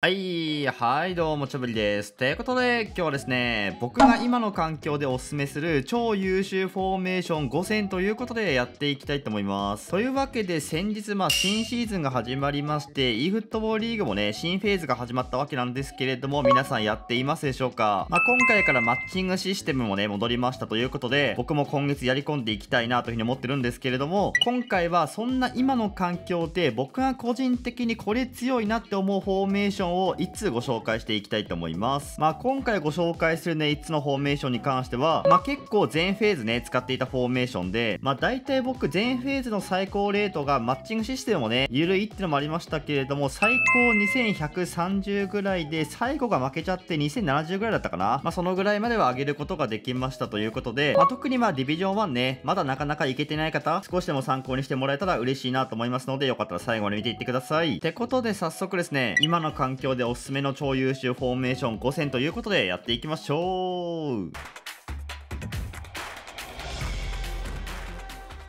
Bye. はいどうも、ちょぶりです。ということで、今日はですね、僕が今の環境でおすすめする超優秀フォーメーション5選ということでやっていきたいと思います。というわけで、先日、まあ、新シーズンが始まりまして、e フットボールリーグもね、新フェーズが始まったわけなんですけれども、皆さんやっていますでしょうかまあ、今回からマッチングシステムもね、戻りましたということで、僕も今月やり込んでいきたいなというふうに思ってるんですけれども、今回はそんな今の環境で、僕が個人的にこれ強いなって思うフォーメーションをいつつご紹介していきたいと思います。まあ、今回ご紹介するね、5つのフォーメーションに関しては、まあ、結構全フェーズね、使っていたフォーメーションで、まあ、大体僕、全フェーズの最高レートがマッチングシステムもね、緩いってのもありましたけれども、最高2130ぐらいで、最後が負けちゃって2070ぐらいだったかな。まあ、そのぐらいまでは上げることができましたということで、まあ、特にまあ、ディビジョン1ね、まだなかなかいけてない方、少しでも参考にしてもらえたら嬉しいなと思いますので、よかったら最後まで見ていってください。ってことで、早速ですね、今の環境でおすすめめの超優秀フォーメーション5選ということでやっていきましょう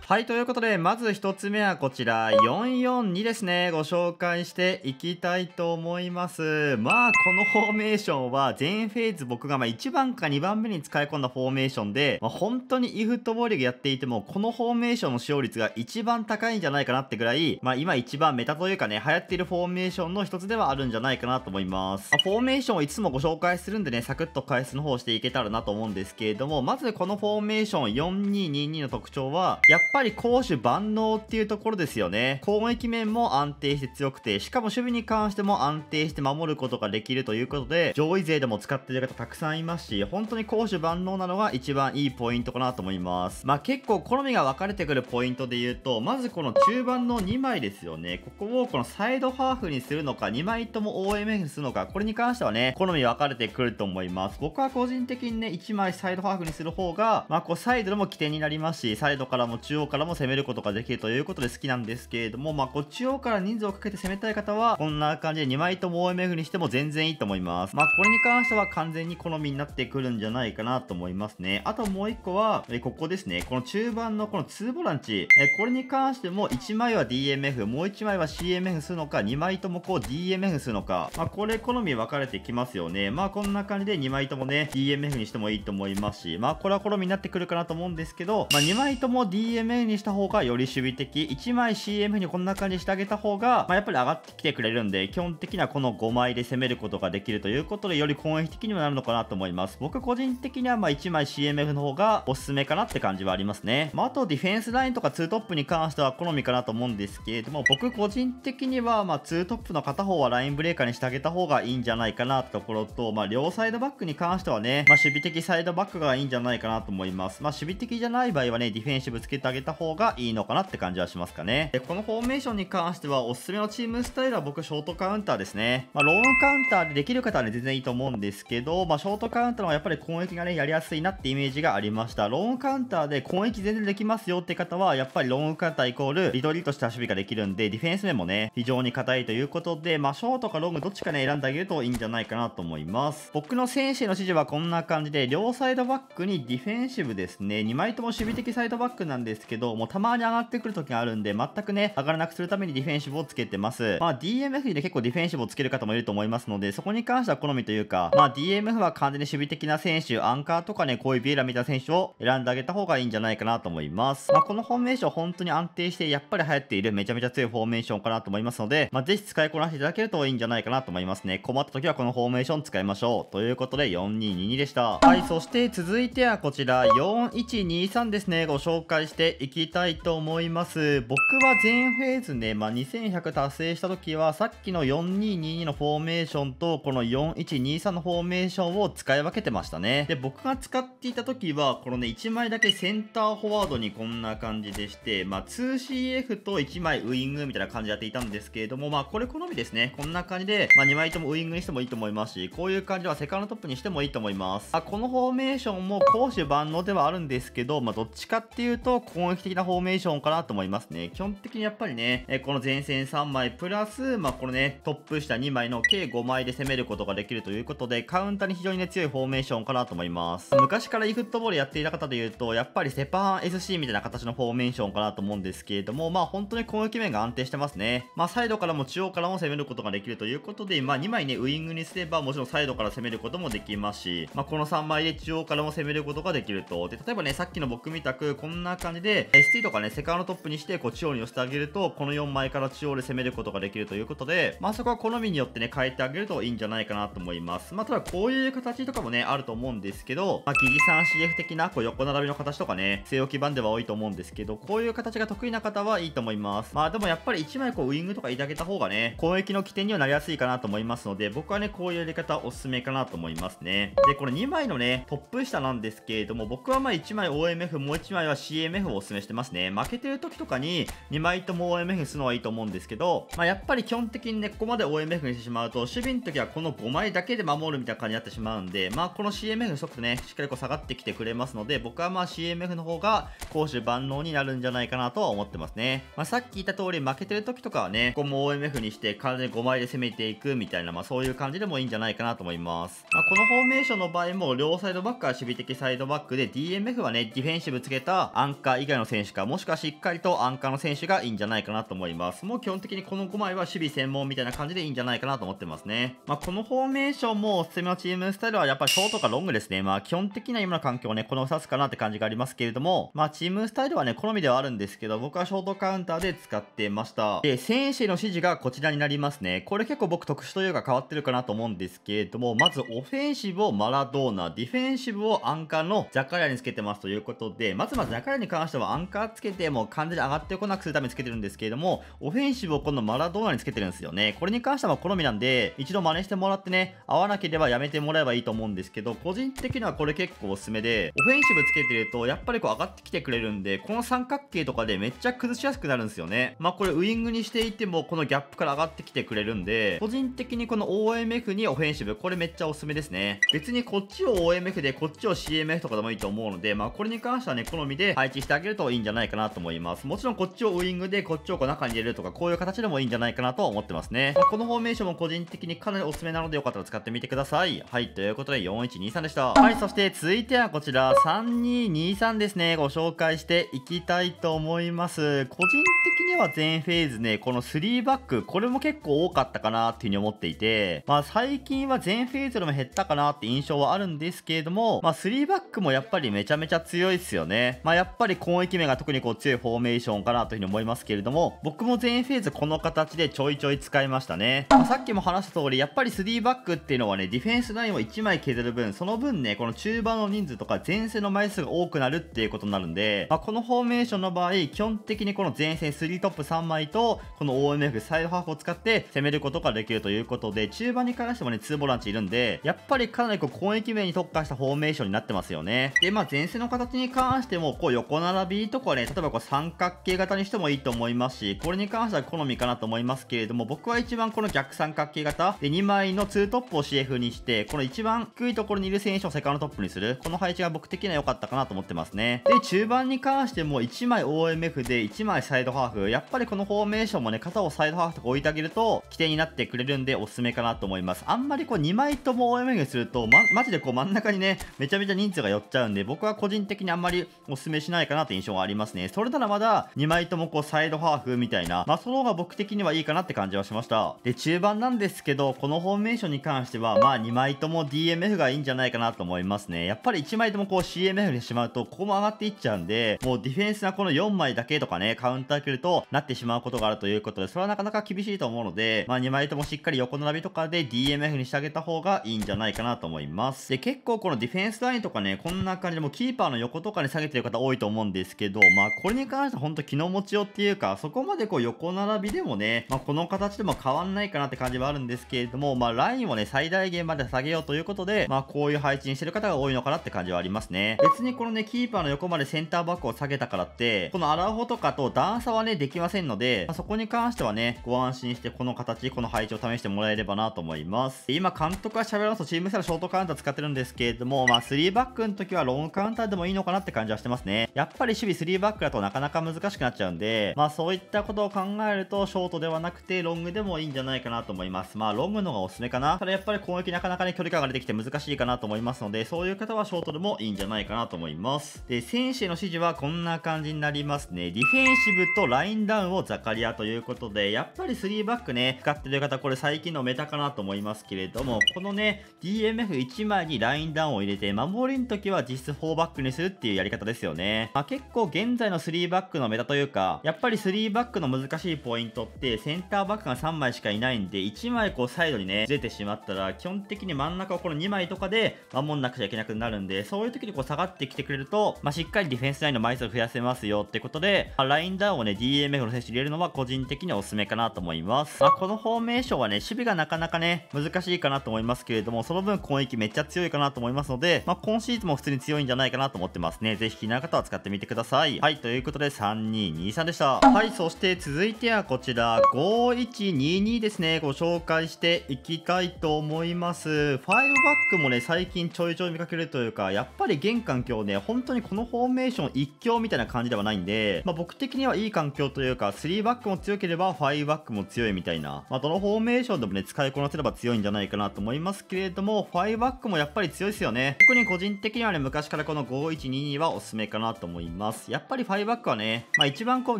はいということでまず1つ目はこちら442ですねご紹介していきたいと思いますまあこのフォーメーションは全フェーズ僕がま1番か2番目に使い込んだフォーメーションで、まあ、本当にイフットボールやっていてもこのフォーメーションの使用率が一番高いんじゃないかなってぐらいまあ今一番メタというかね流行っているフォーメーションの一つではあるんじゃないかなと思いますまフォーメーションをいつもご紹介するんでねサクッと解説の方していけたらなと思うんですけれどもまずこのフォーメーション4222の特徴はやっぱりぱり攻守万能っていうところですよね。攻撃面も安定して強くて、しかも守備に関しても安定して守ることができるということで、上位勢でも使ってる方たくさんいますし、本当に攻守万能なのが一番いいポイントかなと思います。まあ結構好みが分かれてくるポイントで言うと、まずこの中盤の2枚ですよね。ここをこのサイドハーフにするのか、2枚とも OMF するのか、これに関してはね、好み分かれてくると思います。僕は個人的にね、1枚サイドハーフにする方が、まあこうサイドでも起点になりますし、サイドからも中央からも攻めることができるということで好きなんですけれども、まあ、こっち用から人数をかけて攻めたい方は、こんな感じで2枚とも OMF にしても全然いいと思います。まあ、これに関しては完全に好みになってくるんじゃないかなと思いますね。あともう1個は、えここですね。この中盤のこの2ボランチ、えこれに関しても1枚は DMF、もう1枚は CMF するのか、2枚ともこう DMF するのか、まあ、これ好み分かれてきますよね。まあ、こんな感じで2枚ともね、DMF にしてもいいと思いますし、まあ、これは好みになってくるかなと思うんですけど、まあ、2枚とも DMF 枚にした方がより守備的1枚 c m にこんな感じにしてあげた方が、まあ、やっぱり上がってきてくれるんで基本的にはこの5枚で攻めることができるということでより攻撃的にもなるのかなと思います僕個人的にはま1枚 CMF の方がおすすめかなって感じはありますね、まあ、あとディフェンスラインとか2トップに関しては好みかなと思うんですけれども僕個人的にはま2トップの片方はラインブレーカーにしてあげた方がいいんじゃないかなってところと、まあ、両サイドバックに関してはね、ま守備的サイドバックがいいんじゃないかなと思います、ま守備的じゃない場合はねディフェンシブつけてあげげた方がいいのかなって感じはしますかね。で、このフォーメーションに関してはおすすめのチームスタイルは僕ショートカウンターですね。まあ、ローンカウンターでできる方はね、全然いいと思うんですけど、まあ、ショートカウンターのやっぱり攻撃がね、やりやすいなってイメージがありました。ローンカウンターで攻撃全然できますよって方は、やっぱりローンカウンターイコールリドリーした守備ができるんで、ディフェンス面もね、非常に硬いということで、まあ、ショートかロングどっちかね、選んであげるといいんじゃないかなと思います。僕の選手の指示はこんな感じで、両サイドバックにディフェンシブですね、2枚とも守備的サイドバックなんですけど、もうたまに上がってくる時があるんで、全くね、上がらなくするためにディフェンシブをつけてます。まあ DMF で結構ディフェンシブをつける方もいると思いますので、そこに関しては好みというか、まあ DMF は完全に守備的な選手、アンカーとかね、こういうビエラみたいな選手を選んであげた方がいいんじゃないかなと思います。まあこのフォーメーション本当に安定して、やっぱり流行っているめちゃめちゃ強いフォーメーションかなと思いますので、まあぜひ使いこなしていただけるといいんじゃないかなと思いますね。困った時はこのフォーメーション使いましょう。ということで4222でした。はい、そして続いてはこちら4123ですね、ご紹介してていきたいと思います。僕は全フェーズね、まあ、2100達成した時は、さっきの4222のフォーメーションと、この4123のフォーメーションを使い分けてましたね。で、僕が使っていた時は、このね、1枚だけセンターフォワードにこんな感じでして、まあ、2CF と1枚ウイングみたいな感じでやっていたんですけれども、まあ、これ好みですね。こんな感じで、まあ、2枚ともウイングにしてもいいと思いますし、こういう感じではセカンドトップにしてもいいと思います。あ、このフォーメーションも攻守万能ではあるんですけど、まあ、どっちかっていうと、こ攻撃的なフォーメーションかなと思いますね。基本的にやっぱりね、えこの前線3枚プラス、まあ、このね、トップ下2枚の計5枚で攻めることができるということで、カウンターに非常にね、強いフォーメーションかなと思います。昔からイフットボールやっていた方で言うと、やっぱりセパーン SC みたいな形のフォーメーションかなと思うんですけれども、まあ、本当に攻撃面が安定してますね。まあ、サイドからも中央からも攻めることができるということで、まあ、2枚ね、ウイングにすれば、もちろんサイドから攻めることもできますし、まあ、この3枚で中央からも攻めることができると。で、例えばね、さっきの僕みたく、こんな感じで、ST とかね、セカンドトップにして、こう、中央に寄せてあげると、この4枚から中央で攻めることができるということで、まあ、そこは好みによってね、変えてあげるといいんじゃないかなと思います。まあ、ただこういう形とかもね、あると思うんですけど、まあ、疑似 3CF 的な、こう、横並びの形とかね、据え置き版では多いと思うんですけど、こういう形が得意な方はいいと思います。まあ、でもやっぱり1枚こう、ウイングとかいただけた方がね、攻撃の起点にはなりやすいかなと思いますので、僕はね、こういうやり方おすすめかなと思いますね。で、これ2枚のね、トップ下なんですけれども、僕はまあ1枚 OMF、もう1枚は CMF をすめしてますね。負けてる時とかに2枚とも OMF にするのはいいと思うんですけど、まあ、やっぱり基本的にね、ここまで OMF にしてしまうと、守備の時はこの5枚だけで守るみたいな感じになってしまうんで、まあ、この CMF の速度ね、しっかりこう下がってきてくれますので、僕はまあ CMF の方が攻守万能になるんじゃないかなとは思ってますね。まあ、さっき言った通り、負けてる時とかはね、ここも OMF にして、完全に5枚で攻めていくみたいな、まあ、そういう感じでもいいんじゃないかなと思います。まあ、このフォーメーションの場合も、両サイドバックは守備的サイドバックで、DMF はね、ディフェンシブつけたアンカー以外のの選手か、もしくはしっかりとアンカーの選手がいいんじゃないかなと思います。もう基本的にこの5枚は守備専門みたいな感じでいいんじゃないかなと思ってますね。まあ、このフォーメーションもおすすめのチームスタイルはやっぱりショートかロングですね。まあ、基本的な今の環境をね、この2つかなって感じがありますけれども、まあ、チームスタイルはね、好みではあるんですけど、僕はショートカウンターで使ってました。で、選手の指示がこちらになりますね。これ結構僕特殊というか変わってるかなと思うんですけれども、まずオフェンシブをマラドーナ、ディフェンシブをアンカーのジャカアにつけてますということで、まずまずジャカヤに関してはアンカーつけても完全に上がってこなくするためにつけてるんですけれども、オフェンシブをこのマラドーナにつけてるんですよね。これに関しては好みなんで、一度真似してもらってね、合わなければやめてもらえばいいと思うんですけど、個人的にはこれ結構おすすめで、オフェンシブつけてると、やっぱりこう上がってきてくれるんで、この三角形とかでめっちゃ崩しやすくなるんですよね。まあこれウイングにしていても、このギャップから上がってきてくれるんで、個人的にこの OMF にオフェンシブ、これめっちゃおすすめですね。別にこっちを OMF で、こっちを CMF とかでもいいと思うので、まあこれに関してはね、好みで配置してあげるげるといいんじゃないかなと思います。もちろんこっちをウイングでこっちをこう中に入れるとか、こういう形でもいいんじゃないかなと思ってますね。まあ、このフォーメーションも個人的にかなりおすすめなので、よかったら使ってみてください。はい、ということで4123でした。はい、そして続いてはこちら、3223ですね。ご紹介していきたいと思います。個人的には全フェーズね、この3バック、これも結構多かったかなっていうふうに思っていて、まあ最近は全フェーズよりも減ったかなって印象はあるんですけれども、まあ3バックもやっぱりめちゃめちゃ強いっすよね。まあやっぱり攻撃面が特にこう強いフォーメーションかなというふうに思いますけれども、僕も全フェーズこの形でちょいちょい使いましたね。まあ、さっきも話した通り、やっぱり3バックっていうのはね、ディフェンスラインを1枚削る分、その分ね、この中盤の人数とか前線の枚数が多くなるっていうことになるんで、まあこのフォーメーションの場合、基本的にこの前線3トップ3枚と、この OMF サイドハーフを使って攻めることができるということで、中盤に関してもね、2ボランチいるんで、やっぱりかなりこう攻撃面に特化したフォーメーションになってますよね。で、まあ前線の形に関しても、こう横並びとかね、例えばこう三角形型にしてもいいと思いますし、これに関しては好みかなと思いますけれども、僕は一番この逆三角形型で2枚の2トップを CF にして、この一番低いところにいる選手をセカンドトップにする。この配置が僕的には良かったかなと思ってますね。で、中盤に関しても1枚 OMF で1枚サイドハーフ、やっぱりこのフォーメーションもね、肩をサイドハーフとか置いてあげると、規定になってくれるんでおすすめかなと思います。あんまりこう2枚とも m ぎにすると、ま、マジでこう真ん中にね、めちゃめちゃ人数が寄っちゃうんで、僕は個人的にあんまりおすすめしないかなという印象がありますね。それならまだ2枚ともこうサイドハーフみたいな、まあその方が僕的にはいいかなって感じはしました。で、中盤なんですけど、このフォーメーションに関しては、まあ2枚とも DMF がいいんじゃないかなと思いますね。やっぱり1枚ともこう CMF にしまうと、ここも上がっていっちゃうんで、もうディフェンスがこの4枚だけとかね、カウンター来ると、となってしまうことがあるということで、それはなかなか厳しいと思うので、まあ2枚ともしっかり横並びとかで DMF にしてあげた方がいいんじゃないかなと思います。で、結構このディフェンスラインとかね、こんな感じでもキーパーの横とかに下げてる方多いと思うんですけど、まあこれに関しては本当気の持ちよっていうか、そこまでこう横並びでもね、まあこの形でも変わんないかなって感じはあるんですけれども、まあラインをね、最大限まで下げようということで、まあこういう配置にしてる方が多いのかなって感じはありますね。別にこのね、キーパーの横までセンターバックを下げたからって、このアラフォとかと段差はね、できませんので、まあ、そこに関してはね、ご安心してこの形、この配置を試してもらえればなと思います。今、監督が喋らすとチームセラショートカウンター使ってるんですけれども、まあ、3バックの時はロングカウンターでもいいのかなって感じはしてますね。やっぱり守備3バックだとなかなか難しくなっちゃうんで、まあ、そういったことを考えると、ショートではなくて、ロングでもいいんじゃないかなと思います。まあ、ロングのがおすすめかな。ただやっぱり攻撃なかなかね、距離感が出てきて難しいかなと思いますので、そういう方はショートでもいいんじゃないかなと思います。で、選手への指示はこんな感じになりますね。ディフェンシブとラインインダウンをザカリアということで、やっぱり3バックね、使ってる方、これ最近のメタかなと思いますけれども、このね、DMF1 枚にラインダウンを入れて、守りの時は実質4バックにするっていうやり方ですよね。まあ、結構現在の3バックのメタというか、やっぱり3バックの難しいポイントって、センターバックが3枚しかいないんで、1枚こうサイドにね、ずれてしまったら、基本的に真ん中をこの2枚とかで守んなくちゃいけなくなるんで、そういう時にこう下がってきてくれると、まあ、しっかりディフェンスラインの枚数を増やせますよってことで、まあ、ラインダウンをね、DMF b m f の選手入れるのは個人的におすすめかなと思います。まあ、このフォーメーションはね、守備がなかなかね、難しいかなと思いますけれども、その分攻撃めっちゃ強いかなと思いますので、まあ、今シーズンも普通に強いんじゃないかなと思ってますね。ぜひ気になる方は使ってみてください。はい、ということで3223でした。はい、そして続いてはこちら、5122ですね、ご紹介していきたいと思います。5バックもね、最近ちょいちょい見かけるというか、やっぱり現環境ね、本当にこのフォーメーション一強みたいな感じではないんで、まあ、僕的にはいい環境強というか、3バックも強ければ5バックも強いみたいな、まあ、どのフォーメーションでもね、使いこなせれば強いんじゃないかなと思いますけれども、5バックもやっぱり強いですよね。特に個人的にはね、昔からこの5122はおすすめかなと思います。やっぱり5バックはね、まあ、一番こう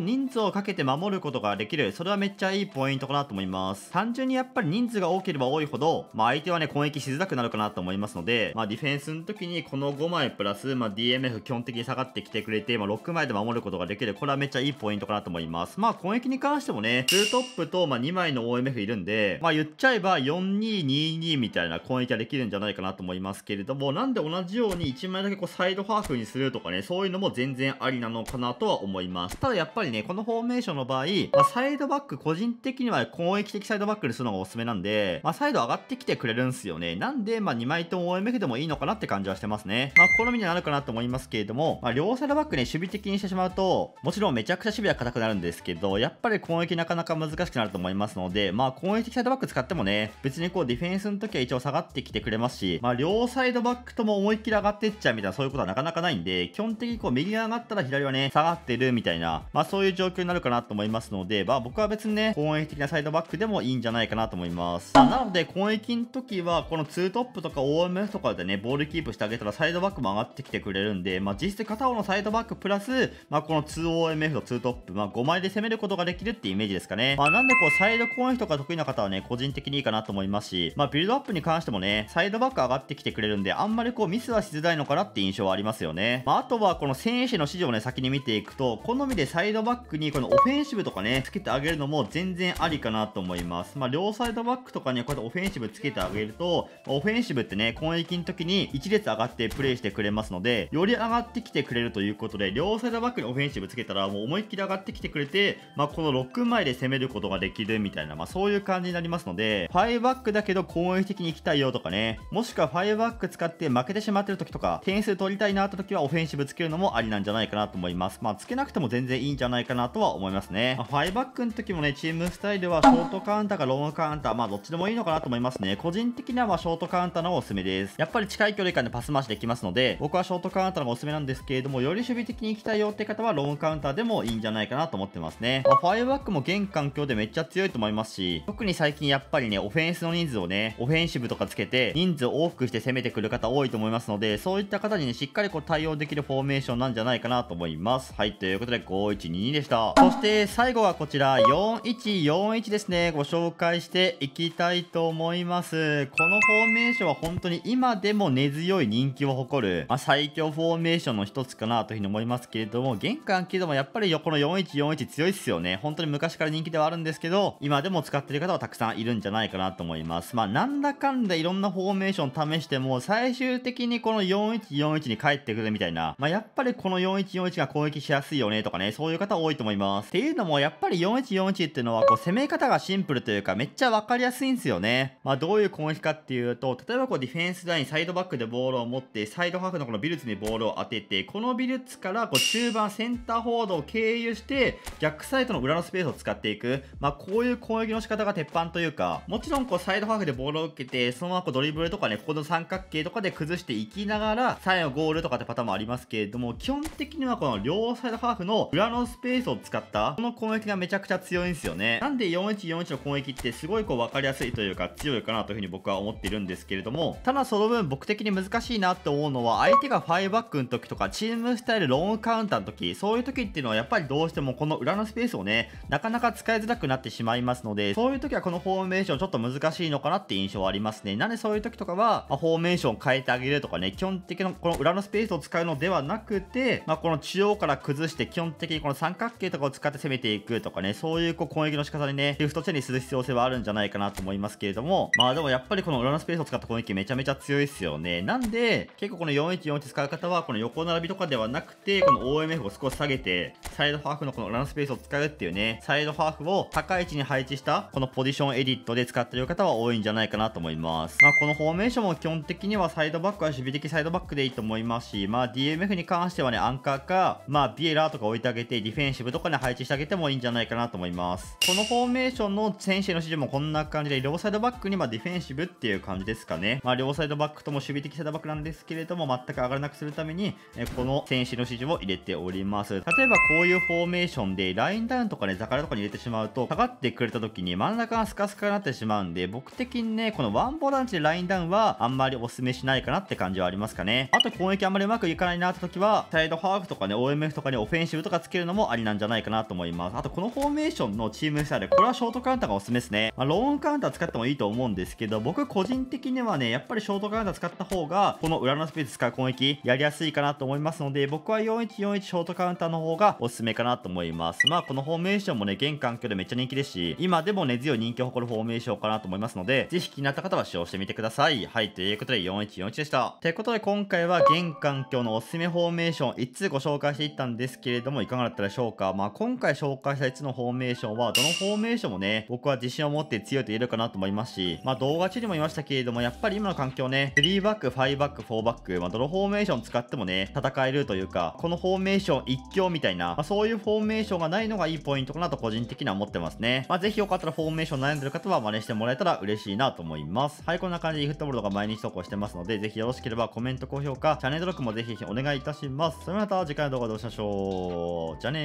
人数をかけて守ることができる、それはめっちゃいいポイントかなと思います。単純にやっぱり人数が多ければ多いほど、まあ、相手はね、攻撃しづらくなるかなと思いますので、まあ、ディフェンスの時にこの5枚プラス、まあ、DMF 基本的に下がってきてくれて、まあ、6枚で守ることができる、これはめっちゃいいポイントかなと思います。います。まあ攻撃に関してもね、2トップとまあ2枚の OMF いるんで、まあ言っちゃえば4222みたいな攻撃ができるんじゃないかなと思いますけれども、なんで同じように1枚だけこうサイドハーフにするとかね、そういうのも全然ありなのかなとは思います。ただやっぱりね、このフォーメーションの場合、まあ、サイドバック、個人的には攻撃的サイドバックにするのがおすすめなんで、まあサイド上がってきてくれるんすよね。なんで、まあ2枚とも OMF でもいいのかなって感じはしてますね。まあ好みになるかなと思いますけれども、まあ両サイドバックね、守備的にしてしまうと、もちろんめちゃくちゃ守備は硬くなるるんですけど、やっぱり攻撃なかなか難しくなると思いますので、まあ攻撃的サイドバック使ってもね、別にこうディフェンスの時は一応下がってきてくれますし、まあ両サイドバックとも思いっきり上がってっちゃうみたいなそういうことはなかなかないんで、基本的にこう右が上がったら左はね、下がってるみたいな、まあそういう状況になるかなと思いますので、まあ僕は別にね、攻撃的なサイドバックでもいいんじゃないかなと思います。まあ、なので攻撃の時は、この2トップとか OMF とかでね、ボールキープしてあげたらサイドバックも上がってきてくれるんで、まあ実質片方のサイドバックプラス、まあこの 2OMF と2トップ、まあ5枚で攻めることができるってイメージですかね。まあ、なんでこう、サイド攻撃とか得意な方はね、個人的にいいかなと思いますし、まあ、ビルドアップに関してもね、サイドバック上がってきてくれるんで、あんまりこう、ミスはしづらいのかなって印象はありますよね。まあ、あとはこの選手の指示をね、先に見ていくと、好みでサイドバックにこのオフェンシブとかね、つけてあげるのも全然ありかなと思います。まあ、両サイドバックとかね、こうやってオフェンシブつけてあげると、オフェンシブってね、攻撃の時に1列上がってプレイしてくれますので、より上がってきてくれるということで、両サイドバックにオフェンシブつけたら、もう思いっきり上がってきてくれて、まあ、この6枚で攻めることができるみたいな、まあ、そういう感じになりますので、ファイバックだけど攻撃的に行きたいよとかね、もしくはファイバック使って負けてしまってる時とか、点数取りたいなって時はオフェンシブつけるのもありなんじゃないかなと思います。まあ、つけなくても全然いいんじゃないかなとは思いますね。まあ、ファイバックの時もね、チームスタイルはショートカウンターかロングカウンター、まあ、どっちでもいいのかなと思いますね。個人的にはまショートカウンターのおすすめです。やっぱり近い距離感でパス回しできますので、僕はショートカウンターのおすすめなんですけれども、より守備的に行きたいよって方はロングカウンターでもいいんじゃないかなとと思ってますね。まあ、ファイブバックも現環境でめっちゃ強いと思いますし、特に最近やっぱりね、オフェンスの人数をね、オフェンシブとかつけて、人数を多くして攻めてくる方多いと思いますので、そういった方にね、しっかりこう対応できるフォーメーションなんじゃないかなと思います。はい、ということで5122でした。そして最後はこちら、4141ですね、ご紹介していきたいと思います。このフォーメーションは本当に今でも根強い人気を誇る、まあ、最強フォーメーションの一つかなというふうに思いますけれども、玄関けどもやっぱりこの4 1強いっすよね。本当に昔から人気ではあるんですけど、今でも使ってる方はたくさんいるんじゃないかなと思います。まあ、なんだかんだいろんなフォーメーション試しても、最終的にこの4141に帰ってくるみたいな、まあ、やっぱりこの4141が攻撃しやすいよねとかね、そういう方多いと思います。っていうのも、やっぱり4141っていうのは、こう、攻め方がシンプルというか、めっちゃわかりやすいんですよね。まあ、どういう攻撃かっていうと、例えばこう、ディフェンスライン、サイドバックでボールを持って、サイドハーフのこのビルツにボールを当てて、このビルツから、こう、中盤センターフォワードを経由して、逆サイドの裏のスペースを使っていく、まあ、こういう攻撃の仕方が鉄板というか、もちろんこうサイドハーフでボールを受けて、そのままこうドリブルとかね、ここの三角形とかで崩していきながら、サイドゴールとかってパターンもありますけれども、基本的にはこの両サイドハーフの裏のスペースを使った、この攻撃がめちゃくちゃ強いんですよね。なんで4141の攻撃ってすごいこう分かりやすいというか、強いかなというふうに僕は思っているんですけれども、ただその分僕的に難しいなって思うのは、相手が5バックの時とか、チームスタイルローンカウンターの時、そういう時っていうのはやっぱりどうしてもこの裏のスペースをね、なかなか使いづらくなってしまいますので、そういう時はこのフォーメーションちょっと難しいのかなって印象はありますね。なんでそういう時とかは、まあ、フォーメーション変えてあげるとかね、基本的なこの裏のスペースを使うのではなくて、まあ、この中央から崩して基本的にこの三角形とかを使って攻めていくとかね、そういうこう攻撃の仕方にね、シフトチェンジする必要性はあるんじゃないかなと思いますけれども、まあでもやっぱりこの裏のスペースを使った攻撃めちゃめちゃ強いっすよね。なんで、結構この4141使う方は、この横並びとかではなくて、この OMF を少し下げて、サイドハーフのこのランスペースを使うっていうね、サイドハーフを高い位置に配置したこのポジションエディットで使ってる方は多いんじゃないかなと思います。まあこのフォーメーションも基本的にはサイドバックは守備的サイドバックでいいと思いますし、まあ DMF に関してはね、アンカーか、まあビエラーとか置いてあげて、ディフェンシブとかに配置してあげてもいいんじゃないかなと思います。このフォーメーションの選手の指示もこんな感じで、両サイドバックにまディフェンシブっていう感じですかね。まあ両サイドバックとも守備的サイドバックなんですけれども、全く上がらなくするために、えこの選手の指示を入れております。例えばこういうフォーメーションションでラインダウンとかね、ザカラとかに入れてしまうと、下がってくれた時に真ん中がスカスカになってしまうんで、僕的にね、このワンボランチでラインダウンはあんまりお勧めしないかなって感じはありますかね。あと攻撃あんまりうまくいかないなって時は、サイドハーフとかね、OMF とかにオフェンシブとかつけるのもありなんじゃないかなと思います。あとこのフォーメーションのチームスタイル、これはショートカウンターがおすすめですね。まあ、ローンカウンター使ってもいいと思うんですけど、僕個人的にはね、やっぱりショートカウンター使った方が、この裏のスピード使う攻撃やりやすいかなと思いますので、僕は4141ショートカウンターの方がおすすめかなと思います。います。まあ、このフォーメーションもね、現環境でめっちゃ人気ですし、今でも根強い人気を誇るフォーメーションかなと思いますので、ぜひ気になった方は使用してみてください。はい、ということで4141でした。てことで、今回は現環境のおすすめフォーメーション5つご紹介していったんですけれども、いかがだったでしょうかまあ、今回紹介した5つのフォーメーションは、どのフォーメーションもね、僕は自信を持って強いと言えるかなと思いますし、まあ、動画中にも言いましたけれども、やっぱり今の環境ね、3バック、5バック、4バック、まあ、どのフォーメーション使ってもね、戦えるというか、このフォーメーション1強みたいな、まあ、そういうフォーメーションメーションがないのがいいポイントかなと個人的には思ってますね。まあ、ぜひよかったらフォーメーション悩んでる方は真似してもらえたら嬉しいなと思います。はい、こんな感じで e フットボールとか毎日投稿してますので、ぜひよろしければコメント、高評価、チャンネル登録もぜひお願いいたします。それではまた次回の動画でお会いしましょう。じゃあね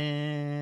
ー。